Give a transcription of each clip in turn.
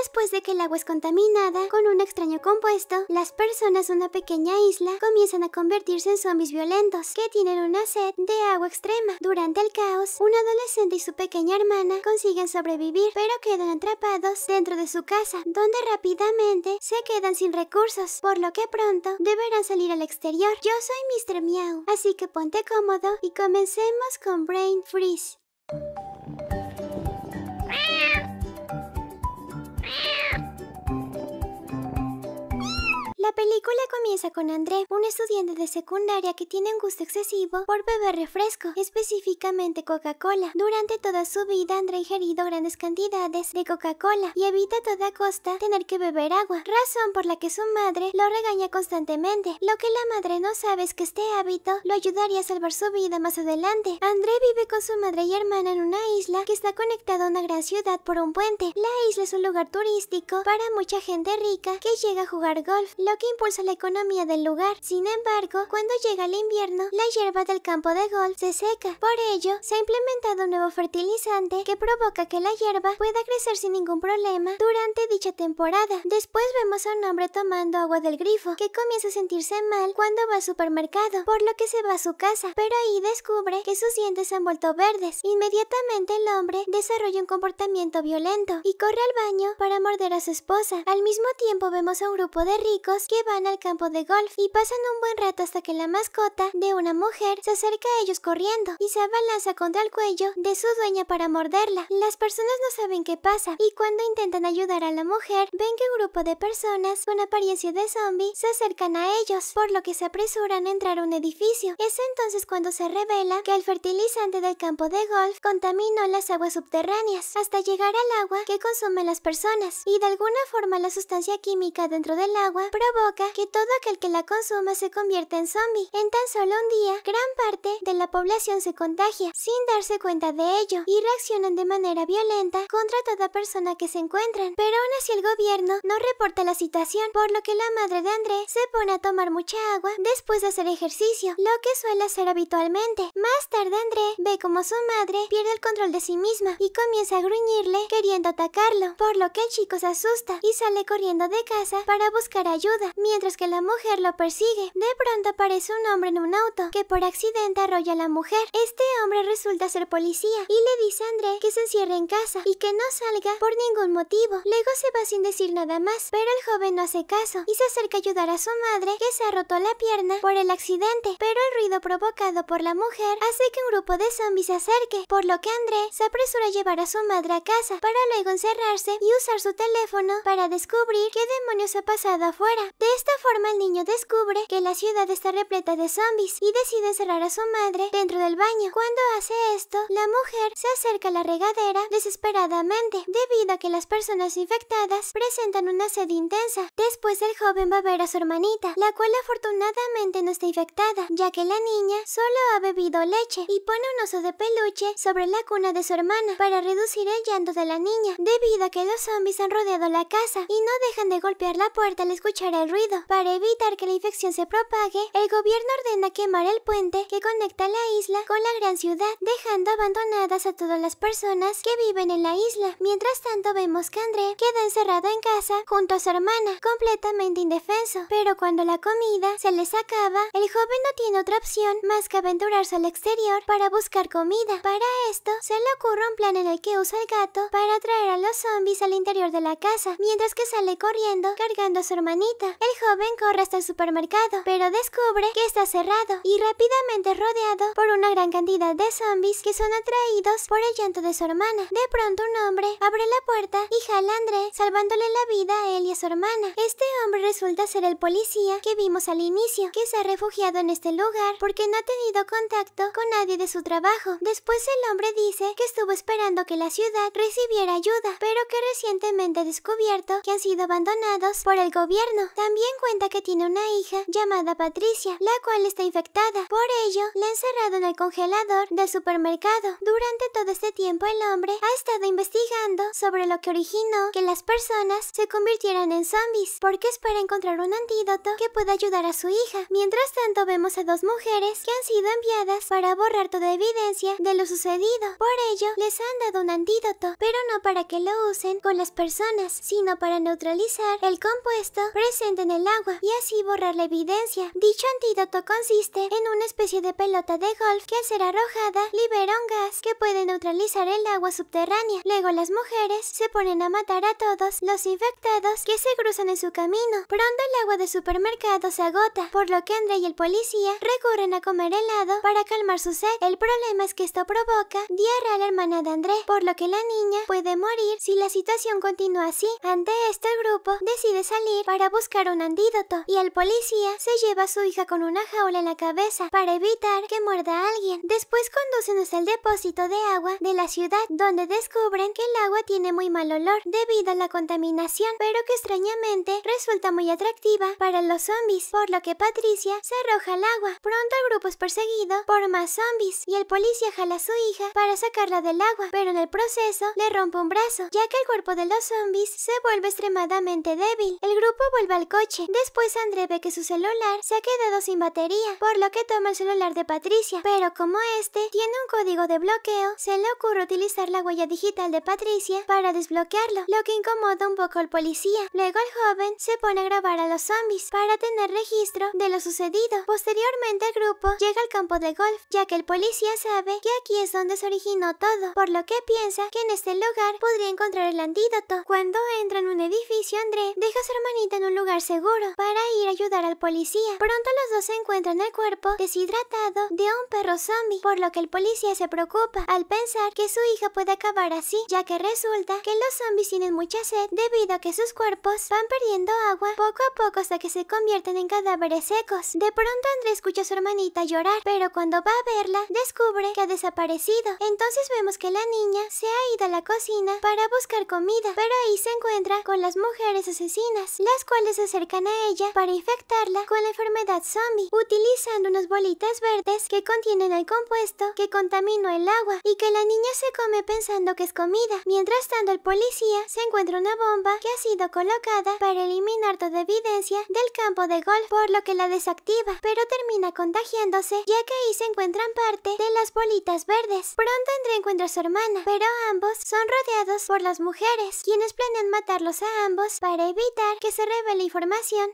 Después de que el agua es contaminada con un extraño compuesto, las personas de una pequeña isla comienzan a convertirse en zombies violentos que tienen una sed de agua extrema. Durante el caos, un adolescente y su pequeña hermana consiguen sobrevivir, pero quedan atrapados dentro de su casa, donde rápidamente se quedan sin recursos, por lo que pronto deberán salir al exterior. Yo soy Mr. Meow, así que ponte cómodo y comencemos con Brain Freeze. La película comienza con André, un estudiante de secundaria que tiene un gusto excesivo por beber refresco, específicamente Coca-Cola. Durante toda su vida André ha ingerido grandes cantidades de Coca-Cola y evita a toda costa tener que beber agua, razón por la que su madre lo regaña constantemente. Lo que la madre no sabe es que este hábito lo ayudaría a salvar su vida más adelante. André vive con su madre y hermana en una isla que está conectada a una gran ciudad por un puente. La isla es un lugar turístico para mucha gente rica que llega a jugar golf que impulsa la economía del lugar. Sin embargo, cuando llega el invierno, la hierba del campo de golf se seca. Por ello, se ha implementado un nuevo fertilizante que provoca que la hierba pueda crecer sin ningún problema durante dicha temporada. Después vemos a un hombre tomando agua del grifo, que comienza a sentirse mal cuando va al supermercado, por lo que se va a su casa, pero ahí descubre que sus dientes han vuelto verdes. Inmediatamente el hombre desarrolla un comportamiento violento y corre al baño para morder a su esposa. Al mismo tiempo vemos a un grupo de ricos que van al campo de golf y pasan un buen rato hasta que la mascota de una mujer se acerca a ellos corriendo y se abalanza contra el cuello de su dueña para morderla. Las personas no saben qué pasa y cuando intentan ayudar a la mujer ven que un grupo de personas con apariencia de zombie se acercan a ellos, por lo que se apresuran a entrar a un edificio. Es entonces cuando se revela que el fertilizante del campo de golf contaminó las aguas subterráneas hasta llegar al agua que consumen las personas y de alguna forma la sustancia química dentro del agua provoca que todo aquel que la consuma se convierte en zombie. En tan solo un día, gran parte de la población se contagia sin darse cuenta de ello y reaccionan de manera violenta contra toda persona que se encuentran. Pero aún así el gobierno no reporta la situación, por lo que la madre de André se pone a tomar mucha agua después de hacer ejercicio, lo que suele hacer habitualmente. Más tarde André ve como su madre pierde el control de sí misma y comienza a gruñirle queriendo atacarlo, por lo que el chico se asusta y sale corriendo de casa para buscar ayuda mientras que la mujer lo persigue. De pronto aparece un hombre en un auto, que por accidente arrolla a la mujer. Este hombre resulta ser policía, y le dice a André que se encierre en casa, y que no salga por ningún motivo. Luego se va sin decir nada más, pero el joven no hace caso, y se acerca a ayudar a su madre, que se ha roto la pierna por el accidente, pero el ruido provocado por la mujer hace que un grupo de zombies se acerque, por lo que André se apresura a llevar a su madre a casa, para luego encerrarse y usar su teléfono para descubrir qué demonios ha pasado afuera. De esta forma el niño descubre que la ciudad está repleta de zombies y decide encerrar a su madre dentro del baño. Cuando hace esto, la mujer se acerca a la regadera desesperadamente debido a que las personas infectadas presentan una sed intensa. Después el joven va a ver a su hermanita, la cual afortunadamente no está infectada, ya que la niña solo ha bebido leche y pone un oso de peluche sobre la cuna de su hermana para reducir el llanto de la niña, debido a que los zombies han rodeado la casa y no dejan de golpear la puerta al escuchar el ruido. Para evitar que la infección se propague, el gobierno ordena quemar el puente que conecta la isla con la gran ciudad, dejando abandonadas a todas las personas que viven en la isla. Mientras tanto vemos que André queda encerrado en casa junto a su hermana, completamente indefenso. Pero cuando la comida se les acaba, el joven no tiene otra opción más que aventurarse al exterior para buscar comida. Para esto, se le ocurre un plan en el que usa el gato para atraer a los zombies al interior de la casa, mientras que sale corriendo cargando a su hermanita. El joven corre hasta el supermercado, pero descubre que está cerrado y rápidamente rodeado por una gran cantidad de zombies que son atraídos por el llanto de su hermana. De pronto un hombre abre la puerta y jala a André, salvándole la vida a él y a su hermana. Este hombre resulta ser el policía que vimos al inicio, que se ha refugiado en este lugar porque no ha tenido contacto con nadie de su trabajo. Después el hombre dice que estuvo esperando que la ciudad recibiera ayuda, pero que recientemente ha descubierto que han sido abandonados por el gobierno. También cuenta que tiene una hija llamada Patricia, la cual está infectada. Por ello, la ha encerrado en el congelador del supermercado. Durante todo este tiempo, el hombre ha estado investigando sobre lo que originó que las personas se convirtieran en zombies, porque espera encontrar un antídoto que pueda ayudar a su hija. Mientras tanto, vemos a dos mujeres que han sido enviadas para borrar toda evidencia de lo sucedido. Por ello, les han dado un antídoto, pero no para que lo usen con las personas, sino para neutralizar el compuesto presente en el agua y así borrar la evidencia. Dicho antídoto consiste en una especie de pelota de golf que al ser arrojada libera un gas que puede neutralizar el agua subterránea. Luego las mujeres se ponen a matar a todos los infectados que se cruzan en su camino. Pronto el agua de supermercado se agota, por lo que André y el policía recurren a comer helado para calmar su sed. El problema es que esto provoca diarrea a la hermana de André, por lo que la niña puede morir si la situación continúa así. Ante esto el grupo decide salir para buscar un antídoto y el policía se lleva a su hija con una jaula en la cabeza para evitar que muerda a alguien. Después conducen hasta el depósito de agua de la ciudad donde descubren que el agua tiene muy mal olor debido a la contaminación, pero que extrañamente resulta muy atractiva para los zombies, por lo que Patricia se arroja al agua. Pronto el grupo es perseguido por más zombies y el policía jala a su hija para sacarla del agua, pero en el proceso le rompe un brazo, ya que el cuerpo de los zombies se vuelve extremadamente débil. El grupo vuelve a coche. Después André ve que su celular se ha quedado sin batería, por lo que toma el celular de Patricia. Pero como este tiene un código de bloqueo, se le ocurre utilizar la huella digital de Patricia para desbloquearlo, lo que incomoda un poco al policía. Luego el joven se pone a grabar a los zombies para tener registro de lo sucedido. Posteriormente el grupo llega al campo de golf, ya que el policía sabe que aquí es donde se originó todo, por lo que piensa que en este lugar podría encontrar el antídoto. Cuando entra en un edificio, André deja a su hermanita en un lugar seguro para ir a ayudar al policía. Pronto los dos se encuentran el cuerpo deshidratado de un perro zombie, por lo que el policía se preocupa al pensar que su hija puede acabar así, ya que resulta que los zombies tienen mucha sed debido a que sus cuerpos van perdiendo agua poco a poco hasta que se convierten en cadáveres secos. De pronto André escucha a su hermanita llorar, pero cuando va a verla descubre que ha desaparecido. Entonces vemos que la niña se ha ido a la cocina para buscar comida, pero ahí se encuentra con las mujeres asesinas, las cuales se acercan a ella para infectarla con la enfermedad zombie, utilizando unas bolitas verdes que contienen el compuesto que contaminó el agua y que la niña se come pensando que es comida. Mientras tanto, el policía se encuentra una bomba que ha sido colocada para eliminar toda evidencia del campo de golf, por lo que la desactiva, pero termina contagiándose ya que ahí se encuentran parte de las bolitas verdes. Pronto André encuentra a su hermana, pero ambos son rodeados por las mujeres, quienes planean matarlos a ambos para evitar que se revele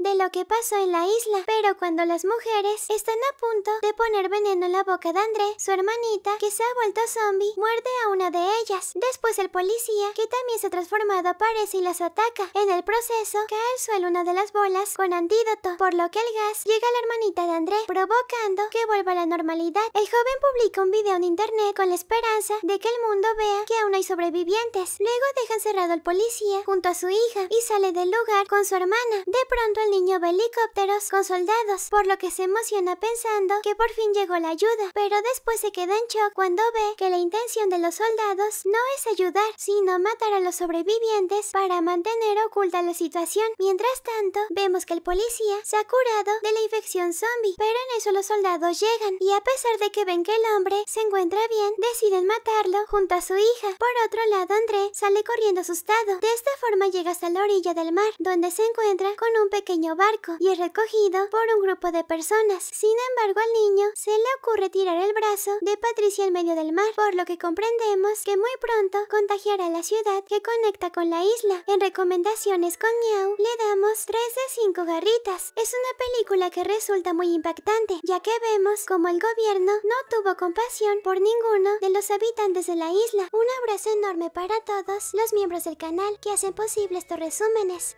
de lo que pasó en la isla, pero cuando las mujeres están a punto de poner veneno en la boca de André, su hermanita, que se ha vuelto zombie, muerde a una de ellas. Después el policía, que también se ha transformado, aparece y las ataca. En el proceso, cae al suelo una de las bolas con antídoto, por lo que el gas llega a la hermanita de André, provocando que vuelva a la normalidad. El joven publica un video en internet con la esperanza de que el mundo vea que aún hay sobrevivientes. Luego deja cerrado al policía junto a su hija y sale del lugar con su hermana. De pronto el niño ve helicópteros con soldados, por lo que se emociona pensando que por fin llegó la ayuda, pero después se queda en shock cuando ve que la intención de los soldados no es ayudar, sino matar a los sobrevivientes para mantener oculta la situación. Mientras tanto, vemos que el policía se ha curado de la infección zombie, pero en eso los soldados llegan y a pesar de que ven que el hombre se encuentra bien, deciden matarlo junto a su hija. Por otro lado, André sale corriendo asustado. De esta forma llega hasta la orilla del mar, donde se encuentra con un pequeño barco y es recogido por un grupo de personas. Sin embargo, al niño se le ocurre tirar el brazo de Patricia en medio del mar, por lo que comprendemos que muy pronto contagiará la ciudad que conecta con la isla. En recomendaciones con Miau le damos 3 de 5 garritas. Es una película que resulta muy impactante, ya que vemos como el gobierno no tuvo compasión por ninguno de los habitantes de la isla. Un abrazo enorme para todos los miembros del canal que hacen posible estos resúmenes.